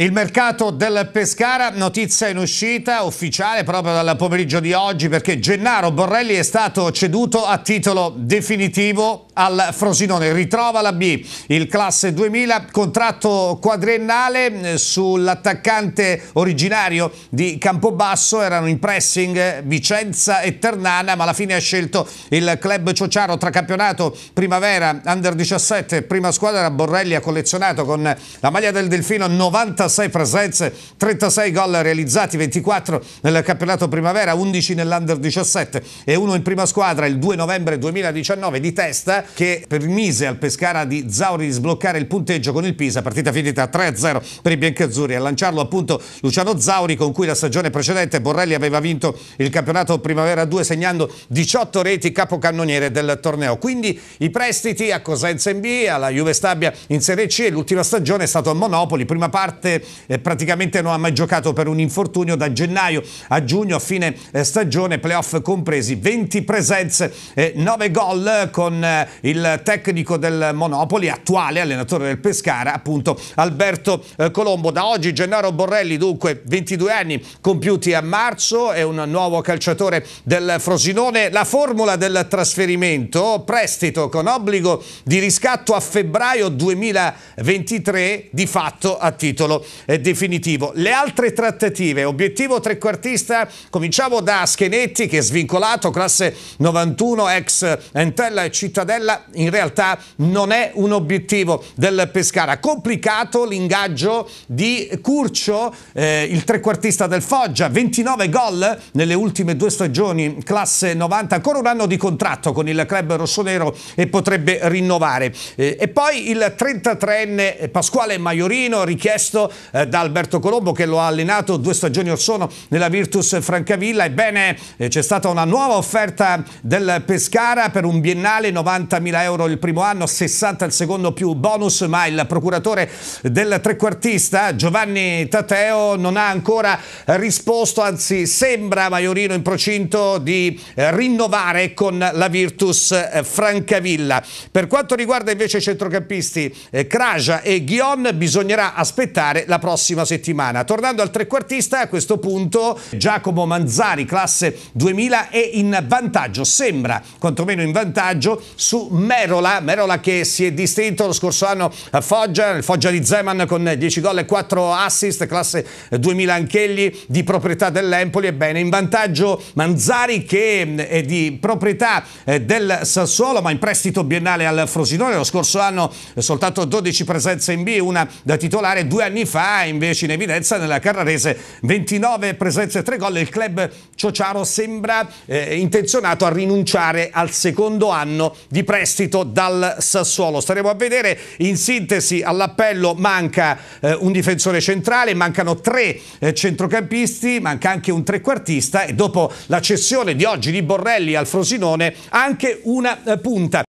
Il mercato del Pescara, notizia in uscita ufficiale proprio dal pomeriggio di oggi perché Gennaro Borrelli è stato ceduto a titolo definitivo al Frosinone. Ritrova la B, il classe 2000, contratto quadriennale eh, sull'attaccante originario di Campobasso, erano in pressing Vicenza e Ternana, ma alla fine ha scelto il club Ciociaro tra campionato primavera, under 17, prima squadra Borrelli ha collezionato con la maglia del Delfino 96 presenze, 36 gol realizzati, 24 nel campionato primavera, 11 nell'under 17 e uno in prima squadra il 2 novembre 2019 di testa che permise al Pescara di Zauri di sbloccare il punteggio con il Pisa, partita finita 3-0 per i biancazzurri. A lanciarlo appunto Luciano Zauri con cui la stagione precedente Borrelli aveva vinto il campionato Primavera 2 segnando 18 reti capocannoniere del torneo. Quindi i prestiti a Cosenza in B, alla Juve Stabia in Serie C, e l'ultima stagione è stato a Monopoli, prima parte eh, praticamente non ha mai giocato per un infortunio da gennaio a giugno a fine eh, stagione, playoff compresi, 20 presenze, eh, 9 gol con eh, il tecnico del Monopoli, attuale allenatore del Pescara, appunto Alberto eh, Colombo. Da oggi Gennaro Borrelli, dunque 22 anni compiuti a marzo, è un nuovo calciatore del Frosinone. La formula del trasferimento, prestito con obbligo di riscatto a febbraio 2023, di fatto a titolo eh, definitivo. Le altre trattative, obiettivo trequartista, cominciamo da Schenetti che è svincolato, classe 91, ex Entella e Cittadella quella in realtà non è un obiettivo del Pescara. Complicato l'ingaggio di Curcio, eh, il trequartista del Foggia, 29 gol nelle ultime due stagioni, classe 90, ancora un anno di contratto con il club rossonero e potrebbe rinnovare. Eh, e poi il 33enne Pasquale Maiorino, richiesto eh, da Alberto Colombo che lo ha allenato due stagioni or sono nella Virtus Francavilla. Ebbene, eh, c'è stata una nuova offerta del Pescara per un biennale 90 40.000 euro il primo anno, 60 il secondo più bonus, ma il procuratore del trequartista Giovanni Tateo non ha ancora risposto, anzi sembra Maiorino in procinto di eh, rinnovare con la Virtus eh, Francavilla. Per quanto riguarda invece i centrocampisti eh, Kraja e Ghion bisognerà aspettare la prossima settimana. Tornando al trequartista a questo punto Giacomo Manzari classe 2000 è in vantaggio, sembra quantomeno in vantaggio su su Merola, Merola che si è distinto lo scorso anno a eh, Foggia, il Foggia di Zeman con 10 gol e 4 assist, classe 2000 eh, anch'egli di proprietà dell'Empoli, ebbene in vantaggio Manzari che mm, è di proprietà eh, del Sassuolo ma in prestito biennale al Frosinone, lo scorso anno soltanto 12 presenze in B, una da titolare, due anni fa invece in evidenza nella Carrarese 29 presenze e 3 gol, il club Ciociaro sembra eh, intenzionato a rinunciare al secondo anno di prestito dal Sassuolo. Staremo a vedere in sintesi all'appello manca eh, un difensore centrale, mancano tre eh, centrocampisti, manca anche un trequartista e dopo la cessione di oggi di Borrelli al Frosinone anche una eh, punta.